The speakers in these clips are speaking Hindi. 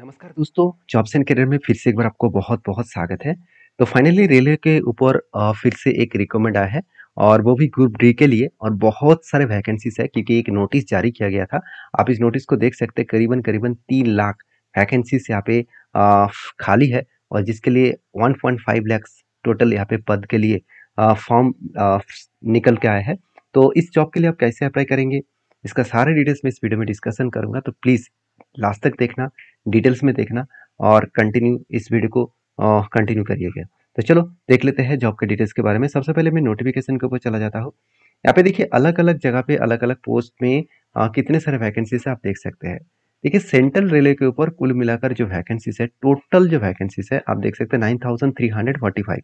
नमस्कार दोस्तों जॉब्स एंड करियर में फिर से एक बार आपको बहुत बहुत स्वागत है तो फाइनली रेलवे के ऊपर फिर से एक रिकमेंड आया है और वो भी ग्रुप डी के लिए और बहुत सारे वैकेंसीज है क्योंकि एक नोटिस जारी किया गया था आप इस नोटिस को देख सकते हैं करीबन करीबन तीन लाख वैकेंसीज यहाँ पे खाली है और जिसके लिए one point five lakhs total यहाँ पे पद के लिए फॉर्म निकल के आया है तो इस जॉब के लिए आप कैसे अप्लाई करेंगे इसका सारे डिटेल्स मैं इस वीडियो में डिस्कशन करूंगा तो प्लीज़ लास्ट तक देखना डिटेल्स में देखना और कंटिन्यू इस वीडियो को कंटिन्यू करिएगा तो चलो देख लेते हैं जॉब के डिटेल्स के बारे में सबसे पहले मैं नोटिफिकेशन के ऊपर चला जाता हूँ यहाँ पे देखिए अलग अलग जगह पे अलग अलग पोस्ट में आ, कितने सारे वैकेंसीज है आप देख सकते हैं देखिए सेंट्रल रेलवे के ऊपर कुल मिलाकर जो वैकेंसीज है टोटल जो वैकेंसीज है आप देख सकते हैं nine thousand three hundred forty five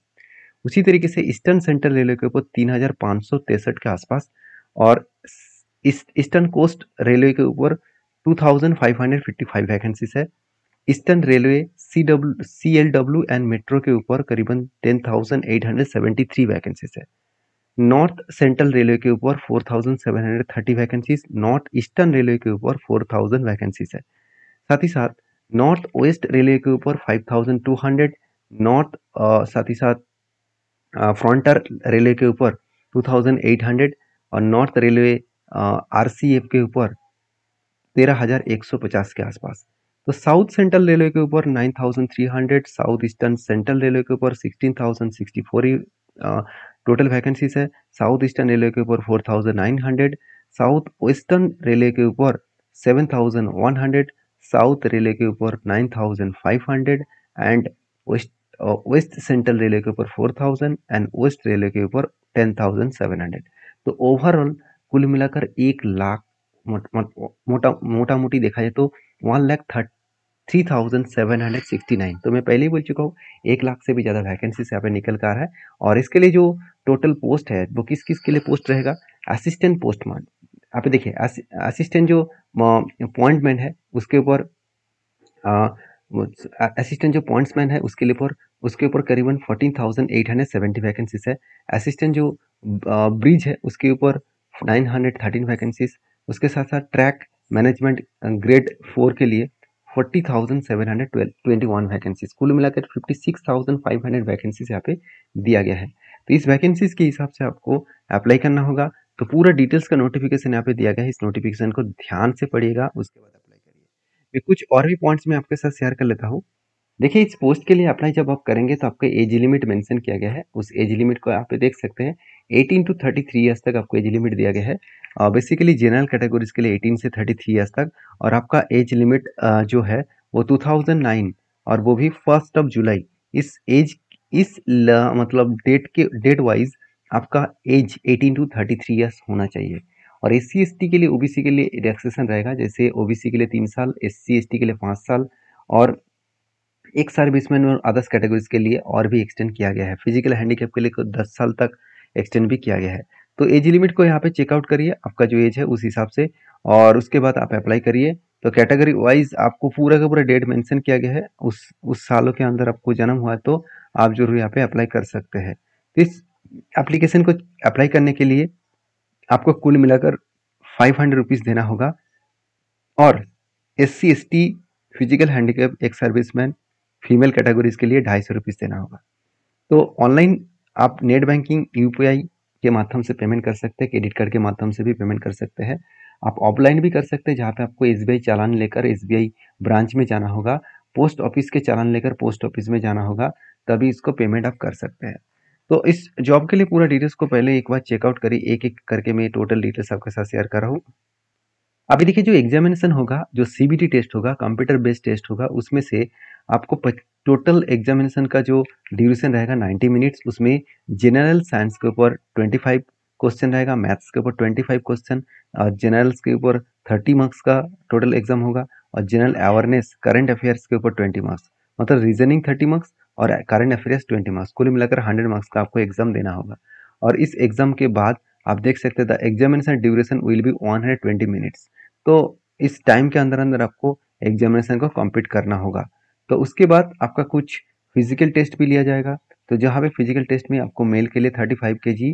उसी तरीके से ईस्टर्न सेंट्रल रेलवे के ऊपर तीन हजार पाँच सौ तिरसठ के आसपास और ईस्टर्न कोस्ट रेलवे के ऊपर 2555 वैकेंसीज है Eastern Railway C W C L W and metro के ऊपर करीबन 10,873 वैकेंसीज है नॉर्थ सेंट्रल रेलवे के ऊपर 4,730 वैकेंसीज नॉर्थ ईस्टर्न रेलवे के ऊपर 4,000 वैकेंसीज है साथ ही साथ नॉर्थ वेस्ट रेलवे के ऊपर 5,200 नॉर्थ साथ ही साथ फ्रंटर रेलवे के ऊपर 2,800 और नॉर्थ रेलवे आर के ऊपर तेरह हज़ार एक सौ पचास के आसपास तो साउथ सेंट्रल रेलवे के ऊपर nine thousand three hundred South Eastern Central Railway के ऊपर sixteen thousand sixty four total vacancies है साउथ ईस्टर्न रेलवे के ऊपर four thousand nine hundred South Western Railway के ऊपर seven thousand one hundred South Railway के ऊपर nine thousand five hundred and West West Central Railway के ऊपर four thousand and West Railway के ऊपर टेन थाउजेंड सेवन हंड्रेड तो ओवरऑल कुल मिलाकर एक लाख मोटा मोटा मोटी देखा जाए तो one lakh three thousand seven hundred sixty nine तो मैं पहले ही बोल चुका हूँ एक लाख से भी ज़्यादा वैकेंसी यहाँ पे निकल कर आ रहा है और इसके लिए जो टोटल पोस्ट है वो किस किस के लिए पोस्ट रहेगा असिस्टेंट पोस्टमैन यहाँ पे देखिए असिस्टेंट जो अपॉइंटमेंट है उसके ऊपर असिस्टेंट जो पॉइंट्समैन है उसके लिए पर उसके ऊपर करीबन fourteen thousand eight hundred seventy vacancies है असिस्टेंट जो ब्रिज है उसके ऊपर नाइन हंड्रेड थर्टीन वैकेंसीज उसके साथ साथ ट्रैक मैनेजमेंट ग्रेड फोर के लिए forty thousand seven hundred twenty one vacancies कुल मिलाकर fifty six thousand five hundred vacancies यहाँ पे दिया गया है तो इस वैकेंसीज के हिसाब से आपको अप्लाई करना होगा तो पूरा डिटेल्स का नोटिफिकेशन यहाँ पे दिया गया है इस नोटिफिकेशन को ध्यान से पढ़िएगा उसके बाद अप्लाई करिए मैं कुछ और भी पॉइंट्स मैं आपके साथ शेयर कर लेता हूँ देखिए इस पोस्ट के लिए अप्लाई जब आप करेंगे तो आपका एज लिमिट मेंशन किया गया है उस एज लिमिट को आप देख सकते हैं 18 टू 33 ईयर्स तक आपको एज लिमिट दिया गया है बेसिकली जनरल कैटेगरीज के लिए 18 से 33 ईयर्स तक और आपका एज लिमिट uh, जो है वो 2009 और वो भी फर्स्ट ऑफ जुलाई इस एज इस ल, मतलब डेट के डेट वाइज आपका एज 18 टू 33 ईयर्स होना चाहिए और एस सी के लिए ओ के लिए रिलैक्सेशन रहेगा जैसे ओ के लिए तीन साल एस सी के लिए पाँच साल और एक सर्विसमैन और अदर्स कैटेगरीज के लिए और भी एक्सटेंड किया गया है फिजिकल हैंडीकैप के लिए दस साल तक एक्सटेंड भी किया गया है तो एज लिमिट को यहाँ पे चेकआउट करिए आपका जो एज है उस हिसाब से और उसके बाद आप अप्लाई करिए तो कैटेगरी वाइज आपको पूरा का पूरा डेट मेंशन किया गया है उस उस सालों के अंदर आपको जन्म हुआ है तो आप जरूर यहाँ पे अप्लाई कर सकते हैं तो इस एप्लीकेशन को अप्लाई करने के लिए आपको कुल मिलाकर फाइव हंड्रेड रुपीज़ देना होगा और S C S T physical handicap ex serviceman female categories के लिए ढाई सौ रुपीज़ देना होगा तो ऑनलाइन आप नेट बैंकिंग यूपीआई के माध्यम से पेमेंट कर सकते हैं क्रेडिट कार्ड के माध्यम से भी पेमेंट कर सकते हैं आप ऑफलाइन भी कर सकते हैं जहाँ पे आपको एस चालान लेकर एस ब्रांच में जाना होगा पोस्ट ऑफिस के चालान लेकर पोस्ट ऑफिस में जाना होगा तभी इसको पेमेंट आप कर सकते हैं तो इस जॉब के लिए पूरा डिटेल्स को पहले एक बार चेकआउट करिए एक एक करके मैं टोटल डिटेल्स आपके साथ शेयर कर रहा हूँ अभी देखिए जो एग्जामिनेशन होगा जो सीबीटी टेस्ट होगा कंप्यूटर बेस्ड टेस्ट होगा उसमें से आपको टोटल एग्जामिनेशन का जो ड्यूरेशन रहेगा 90 मिनट्स उसमें जनरल साइंस के ऊपर 25 क्वेश्चन रहेगा मैथ्स के ऊपर 25 क्वेश्चन और जनरल्स के ऊपर 30 मार्क्स का टोटल एग्जाम होगा और जनरल अवेयरनेस करंट अफेयर्स के ऊपर 20 मार्क्स मतलब रीजनिंग 30 मार्क्स और करंट अफेयर्स 20 मार्क्स कुल मिलाकर 100 मार्क्स का आपको एग्जाम देना होगा और इस एग्जाम के बाद आप देख सकते the examination duration will be one minutes तो इस टाइम के अंदर अंदर आपको एग्जामिनेशन को कम्प्लीट करना होगा तो उसके बाद आपका कुछ फिजिकल टेस्ट भी लिया जाएगा तो जहाँ पे फिजिकल टेस्ट में आपको मेल के लिए थर्टी फाइव के जी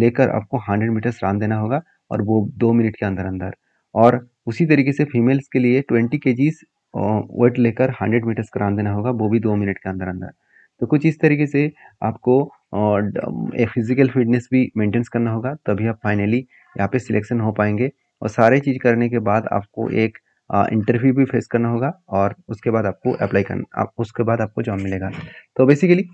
लेकर आपको हंड्रेड मीटर्स रन देना होगा और वो दो मिनट के अंदर अंदर और उसी तरीके से फीमेल्स के लिए ट्वेंटी के जीज वेट लेकर हंड्रेड मीटर्स का रन देना होगा वो भी दो मिनट के अंदर अंदर तो कुछ इस तरीके से आपको फिजिकल फिटनेस भी मेंटेन्स करना होगा तभी आप फाइनली यहाँ पे सिलेक्शन हो पाएंगे और सारे चीज़ करने के बाद आपको एक इंटरव्यू भी फेस करना होगा और उसके बाद आपको अप्लाई करना आप, उसके बाद आपको जॉब मिलेगा तो बेसिकली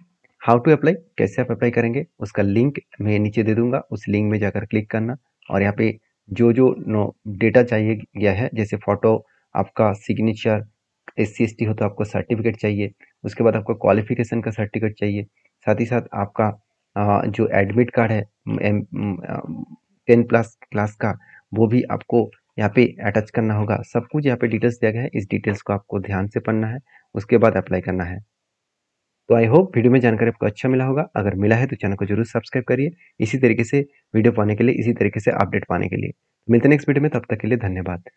हाउ टू अप्लाई कैसे आप अप्लाई करेंगे उसका लिंक मैं नीचे दे दूंगा उस लिंक में जाकर क्लिक करना और यहाँ पे जो जो नो डेटा चाहिए गया है जैसे फ़ोटो आपका सिग्नेचर एस सी हो तो आपको सर्टिफिकेट चाहिए उसके बाद आपको क्वालिफिकेशन का सर्टिफिकेट चाहिए साथ ही साथ आपका जो एडमिट कार्ड है टेन प्लस क्लास का वो भी आपको यहाँ पे अटैच करना होगा सब कुछ यहाँ पे डिटेल्स दिया गया है इस डिटेल्स को आपको ध्यान से पढ़ना है उसके बाद अप्लाई करना है तो आई होप वीडियो में जानकारी आपको अच्छा मिला होगा अगर मिला है तो चैनल को जरूर सब्सक्राइब करिए इसी तरीके से वीडियो पाने के लिए इसी तरीके से अपडेट पाने के लिए मिलते नेक्स्ट वीडियो में तब तक के लिए धन्यवाद